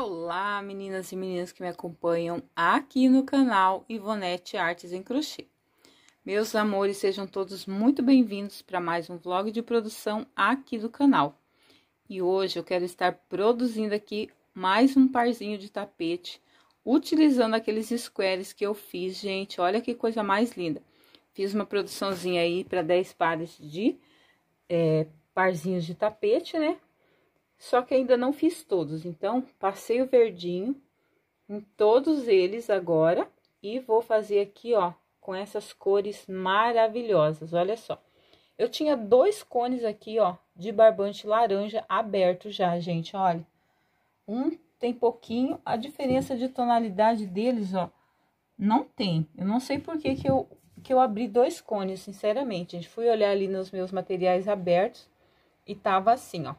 Olá, meninas e meninos que me acompanham aqui no canal Ivonete Artes em Crochê. Meus amores, sejam todos muito bem-vindos para mais um vlog de produção aqui do canal. E hoje eu quero estar produzindo aqui mais um parzinho de tapete, utilizando aqueles squares que eu fiz, gente. Olha que coisa mais linda. Fiz uma produçãozinha aí para 10 pares de é, parzinhos de tapete, né? só que ainda não fiz todos. Então, passei o verdinho em todos eles agora e vou fazer aqui, ó, com essas cores maravilhosas, olha só. Eu tinha dois cones aqui, ó, de barbante laranja aberto já, gente, olha. Um tem pouquinho, a diferença de tonalidade deles, ó, não tem. Eu não sei por que que eu, que eu abri dois cones, sinceramente, gente. Fui olhar ali nos meus materiais abertos e tava assim, ó.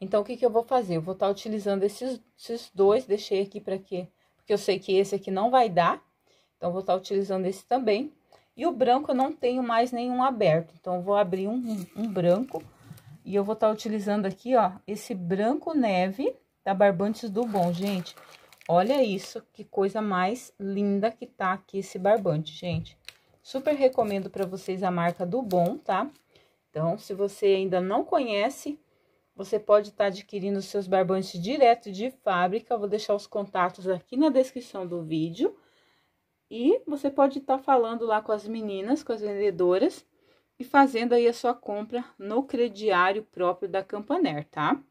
Então, o que, que eu vou fazer? Eu vou estar tá utilizando esses, esses dois, deixei aqui para quê? Porque eu sei que esse aqui não vai dar, então, vou estar tá utilizando esse também. E o branco eu não tenho mais nenhum aberto, então, vou abrir um, um, um branco e eu vou estar tá utilizando aqui, ó, esse branco neve da Barbantes do Bom, gente. Olha isso, que coisa mais linda que tá aqui esse barbante, gente. Super recomendo para vocês a marca do Bom, tá? Então, se você ainda não conhece, você pode estar adquirindo adquirindo seus barbantes direto de fábrica. Eu vou deixar os contatos aqui na descrição do vídeo. E você pode estar falando lá com as meninas, com as vendedoras, e fazendo aí a sua compra no crediário próprio da Campaner, tá?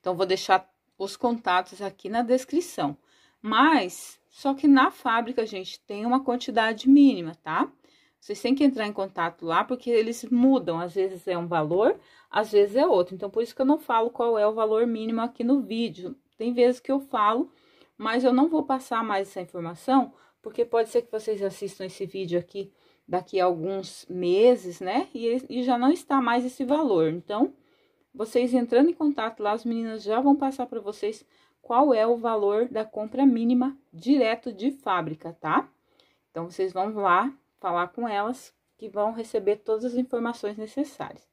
Então, vou deixar os contatos aqui na descrição. Mas, só que na fábrica, gente, tem uma quantidade mínima, tá? Vocês têm que entrar em contato lá, porque eles mudam. Às vezes é um valor, às vezes é outro. Então, por isso que eu não falo qual é o valor mínimo aqui no vídeo. Tem vezes que eu falo, mas eu não vou passar mais essa informação, porque pode ser que vocês assistam esse vídeo aqui daqui a alguns meses, né? E, e já não está mais esse valor. Então, vocês entrando em contato lá, as meninas já vão passar para vocês qual é o valor da compra mínima direto de fábrica, tá? Então, vocês vão lá falar com elas, que vão receber todas as informações necessárias.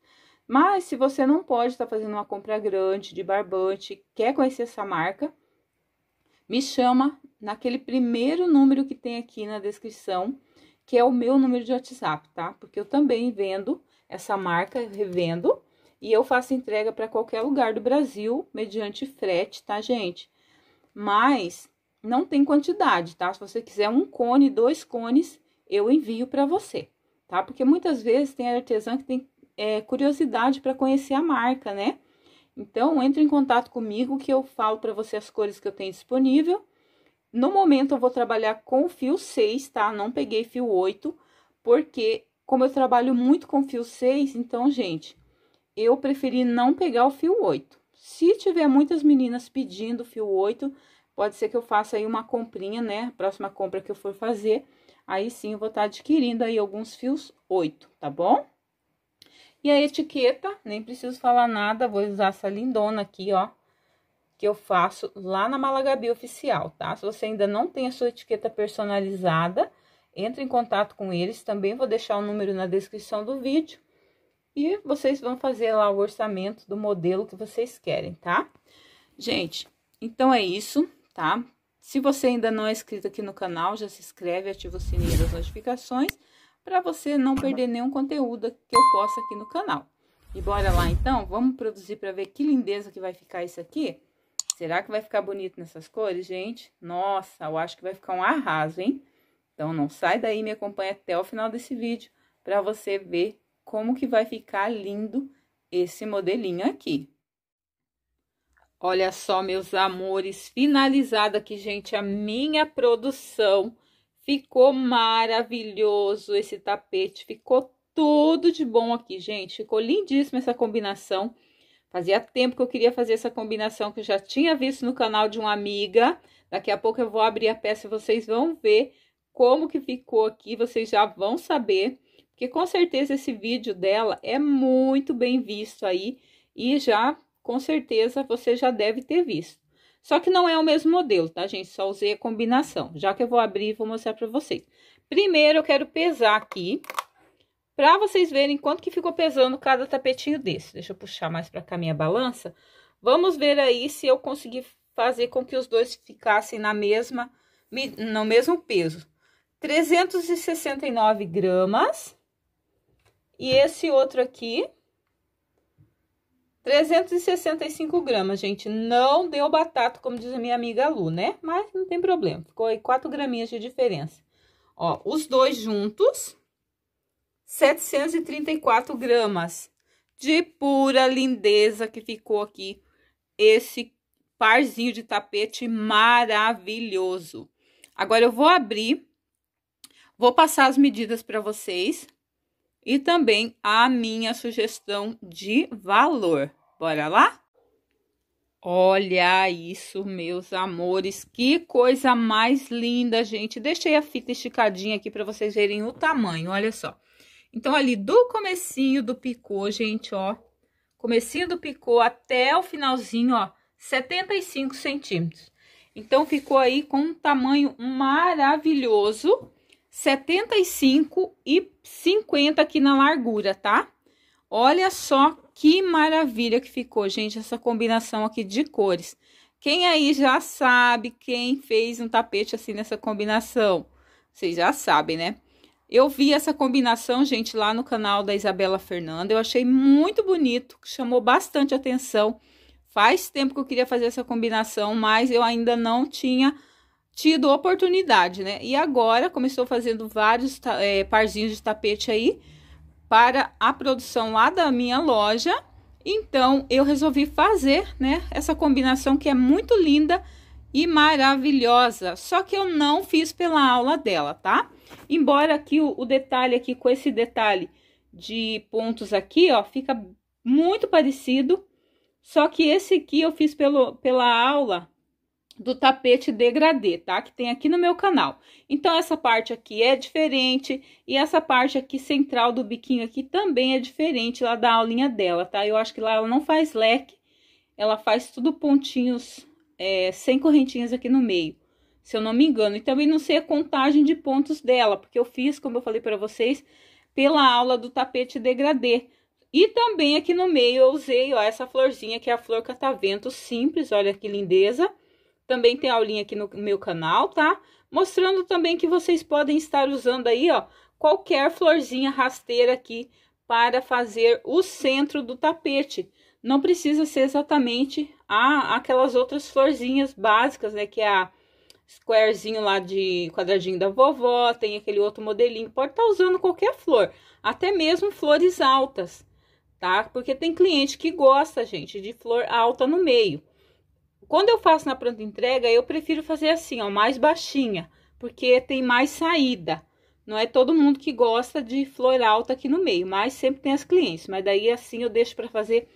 Mas se você não pode estar tá fazendo uma compra grande de barbante, quer conhecer essa marca, me chama naquele primeiro número que tem aqui na descrição, que é o meu número de WhatsApp, tá? Porque eu também vendo essa marca, revendo, e eu faço entrega para qualquer lugar do Brasil mediante frete, tá, gente? Mas não tem quantidade, tá? Se você quiser um cone, dois cones, eu envio para você, tá? Porque muitas vezes tem artesã que tem é, curiosidade para conhecer a marca, né? Então, entre em contato comigo que eu falo para você as cores que eu tenho disponível. No momento, eu vou trabalhar com fio 6, tá? Não peguei fio 8, porque como eu trabalho muito com fio 6, então, gente, eu preferi não pegar o fio 8. Se tiver muitas meninas pedindo fio 8, pode ser que eu faça aí uma comprinha, né? A próxima compra que eu for fazer, Aí sim eu vou estar tá adquirindo aí alguns fios 8, tá bom? E a etiqueta, nem preciso falar nada, vou usar essa lindona aqui, ó, que eu faço lá na Malagabi Oficial, tá? Se você ainda não tem a sua etiqueta personalizada, entre em contato com eles, também vou deixar o número na descrição do vídeo. E vocês vão fazer lá o orçamento do modelo que vocês querem, tá? Gente, então é isso, tá? Se você ainda não é inscrito aqui no canal, já se inscreve, ativa o sininho das notificações para você não perder nenhum conteúdo que eu possa aqui no canal. E bora lá então, vamos produzir para ver que lindeza que vai ficar isso aqui. Será que vai ficar bonito nessas cores, gente? Nossa, eu acho que vai ficar um arraso, hein? Então não sai daí, me acompanha até o final desse vídeo para você ver como que vai ficar lindo esse modelinho aqui. Olha só, meus amores, finalizada aqui, gente, a minha produção. Ficou maravilhoso esse tapete, ficou tudo de bom aqui, gente. Ficou lindíssima essa combinação. Fazia tempo que eu queria fazer essa combinação que eu já tinha visto no canal de uma amiga. Daqui a pouco eu vou abrir a peça e vocês vão ver como que ficou aqui, vocês já vão saber. Porque com certeza esse vídeo dela é muito bem visto aí e já com certeza você já deve ter visto. Só que não é o mesmo modelo, tá, gente? Só usei a combinação. Já que eu vou abrir e vou mostrar para vocês. Primeiro, eu quero pesar aqui, para vocês verem quanto que ficou pesando cada tapetinho desse. Deixa eu puxar mais para cá minha balança. Vamos ver aí se eu conseguir fazer com que os dois ficassem na mesma, no mesmo peso. 369 gramas. E esse outro aqui, 365 gramas, gente. Não deu batata, como diz a minha amiga Lu, né? Mas não tem problema. Ficou aí 4 graminhas de diferença. Ó, os dois juntos, 734 gramas de pura lindeza que ficou aqui esse parzinho de tapete maravilhoso. Agora eu vou abrir, vou passar as medidas para vocês e também a minha sugestão de valor. Bora lá? Olha isso, meus amores, que coisa mais linda, gente. Deixei a fita esticadinha aqui para vocês verem o tamanho, olha só. Então, ali do comecinho do picô, gente, ó, comecinho do picô até o finalzinho, ó, 75 centímetros. Então, ficou aí com um tamanho maravilhoso 75 e 50 aqui na largura, tá? Olha só que maravilha que ficou, gente, essa combinação aqui de cores. Quem aí já sabe quem fez um tapete assim nessa combinação? Vocês já sabem, né? Eu vi essa combinação, gente, lá no canal da Isabela Fernanda. Eu achei muito bonito, chamou bastante atenção. Faz tempo que eu queria fazer essa combinação, mas eu ainda não tinha tido oportunidade, né? E agora, como estou fazendo vários é, parzinhos de tapete aí para a produção lá da minha loja, então eu resolvi fazer, né? Essa combinação que é muito linda e maravilhosa. Só que eu não fiz pela aula dela, tá? Embora aqui o, o detalhe aqui com esse detalhe de pontos aqui, ó, fica muito parecido. Só que esse aqui eu fiz pelo, pela aula do tapete degradê, tá? Que tem aqui no meu canal. Então, essa parte aqui é diferente e essa parte aqui central do biquinho aqui também é diferente lá da aulinha dela, tá? Eu acho que lá ela não faz leque, ela faz tudo pontinhos, é, sem correntinhas aqui no meio, se eu não me engano. E também não sei a contagem de pontos dela, porque eu fiz, como eu falei para vocês, pela aula do tapete degradê. E também aqui no meio eu usei, ó, essa florzinha que é a flor catavento simples, olha que lindeza também tem aulinha aqui no meu canal, tá? Mostrando também que vocês podem estar usando aí, ó, qualquer florzinha rasteira aqui para fazer o centro do tapete. Não precisa ser exatamente a, aquelas outras florzinhas básicas, né? Que é a squarezinho lá de quadradinho da vovó, tem aquele outro modelinho. Pode estar tá usando qualquer flor, até mesmo flores altas, tá? Porque tem cliente que gosta, gente, de flor alta no meio. Quando eu faço na pronta entrega, eu prefiro fazer assim, ó, mais baixinha, porque tem mais saída. Não é todo mundo que gosta de flor alta aqui no meio, mas sempre tem as clientes. Mas daí assim eu deixo para fazer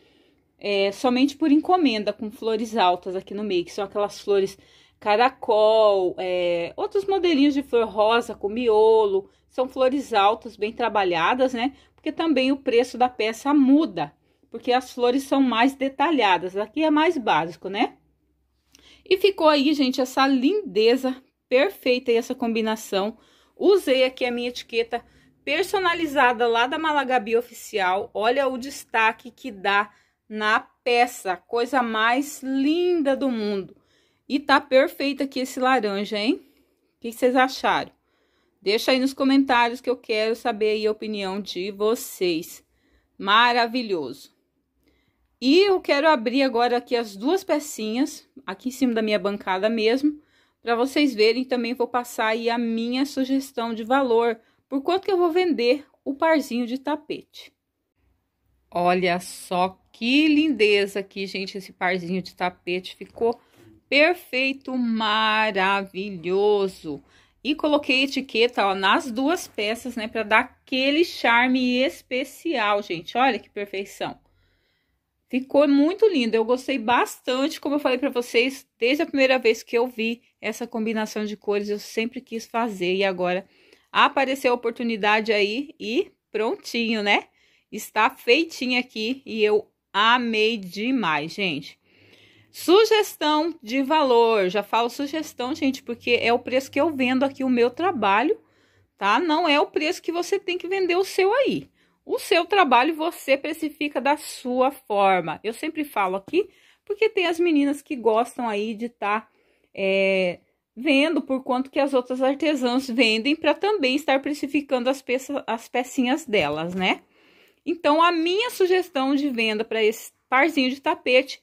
é, somente por encomenda com flores altas aqui no meio, que são aquelas flores caracol, é, outros modelinhos de flor rosa com miolo, são flores altas, bem trabalhadas, né? Porque também o preço da peça muda, porque as flores são mais detalhadas, aqui é mais básico, né? E ficou aí, gente, essa lindeza perfeita e essa combinação. Usei aqui a minha etiqueta personalizada lá da Malagabi Oficial. Olha o destaque que dá na peça, coisa mais linda do mundo. E tá perfeito aqui esse laranja, hein? O que vocês acharam? Deixa aí nos comentários que eu quero saber a opinião de vocês. Maravilhoso! E eu quero abrir agora aqui as duas pecinhas, aqui em cima da minha bancada mesmo, para vocês verem. Também vou passar aí a minha sugestão de valor, por quanto que eu vou vender o parzinho de tapete. Olha só que lindeza aqui, gente, esse parzinho de tapete ficou perfeito, maravilhoso. E coloquei etiqueta, ó, nas duas peças, né, para dar aquele charme especial, gente. Olha que perfeição. Ficou muito lindo, eu gostei bastante, como eu falei para vocês, desde a primeira vez que eu vi essa combinação de cores, eu sempre quis fazer e agora apareceu a oportunidade aí e prontinho, né? Está feitinho aqui e eu amei demais, gente. Sugestão de valor, já falo sugestão, gente, porque é o preço que eu vendo aqui o meu trabalho, tá? Não é o preço que você tem que vender o seu aí. O seu trabalho você precifica da sua forma. Eu sempre falo aqui, porque tem as meninas que gostam aí de estar tá, é, vendo por quanto que as outras artesãs vendem, para também estar precificando as, peça, as pecinhas delas, né? Então, a minha sugestão de venda para esse parzinho de tapete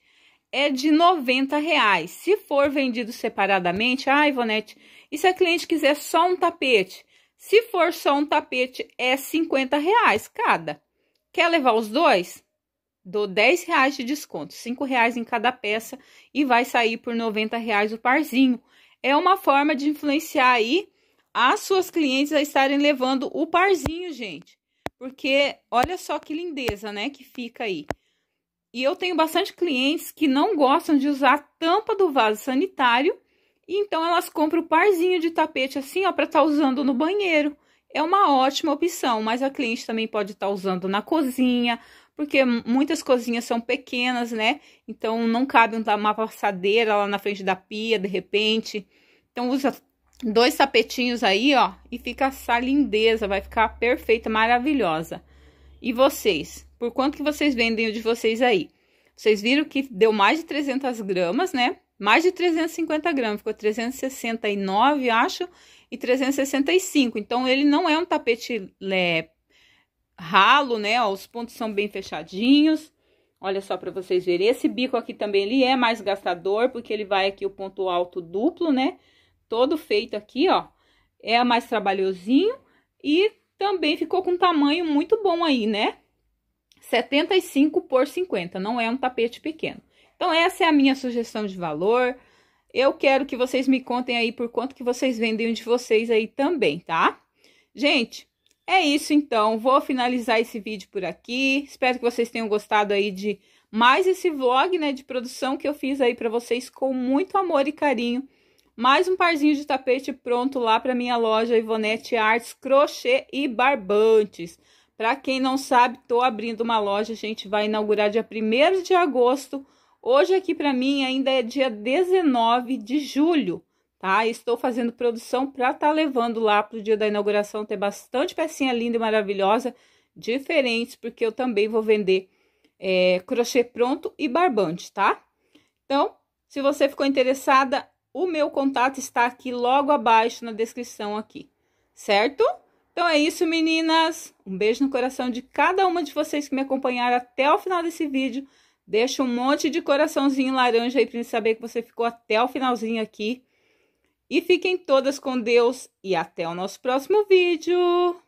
é de 90 reais. Se for vendido separadamente, ai, ah, Ivonete, e se a cliente quiser só um tapete? Se for só um tapete, é 50 reais cada. Quer levar os dois? Dou 10 reais de desconto, 5 reais em cada peça e vai sair por 90 reais o parzinho. É uma forma de influenciar aí as suas clientes a estarem levando o parzinho, gente. Porque olha só que lindeza, né, que fica aí. E eu tenho bastante clientes que não gostam de usar a tampa do vaso sanitário então elas compram o parzinho de tapete assim, ó, para estar tá usando no banheiro. É uma ótima opção, mas a cliente também pode estar tá usando na cozinha, porque muitas cozinhas são pequenas, né? Então não cabe uma passadeira lá na frente da pia, de repente. Então usa dois tapetinhos aí, ó, e fica essa lindeza, vai ficar perfeita, maravilhosa. E vocês, por quanto que vocês vendem o de vocês aí? Vocês viram que deu mais de 300 gramas, né? mais de 350 gramas, ficou 369, acho, e 365. Então, ele não é um tapete é, ralo, né? Ó, os pontos são bem fechadinhos. Olha só para vocês verem. Esse bico aqui também, ele é mais gastador, porque ele vai aqui o ponto alto duplo, né? Todo feito aqui, ó. É mais trabalhosinho e também ficou com um tamanho muito bom aí, né? 75 por 50, não é um tapete pequeno. Então essa é a minha sugestão de valor. Eu quero que vocês me contem aí por quanto que vocês vendem de vocês aí também, tá? Gente, é isso então. Vou finalizar esse vídeo por aqui. Espero que vocês tenham gostado aí de mais esse vlog, né, de produção que eu fiz aí para vocês com muito amor e carinho. Mais um parzinho de tapete pronto lá para minha loja Ivonete Arts Crochê e Barbantes. Para quem não sabe, tô abrindo uma loja, a gente vai inaugurar dia 1 de agosto Hoje aqui para mim ainda é dia 19 de julho, tá? Estou fazendo produção para estar tá levando lá pro dia da inauguração ter bastante pecinha linda e maravilhosa, diferentes, porque eu também vou vender é, crochê pronto e barbante, tá? Então, se você ficou interessada, o meu contato está aqui logo abaixo na descrição aqui, certo? Então é isso, meninas. Um beijo no coração de cada uma de vocês que me acompanharam até o final desse vídeo. Deixa um monte de coraçãozinho laranja aí para gente saber que você ficou até o finalzinho aqui. E fiquem todas com Deus e até o nosso próximo vídeo.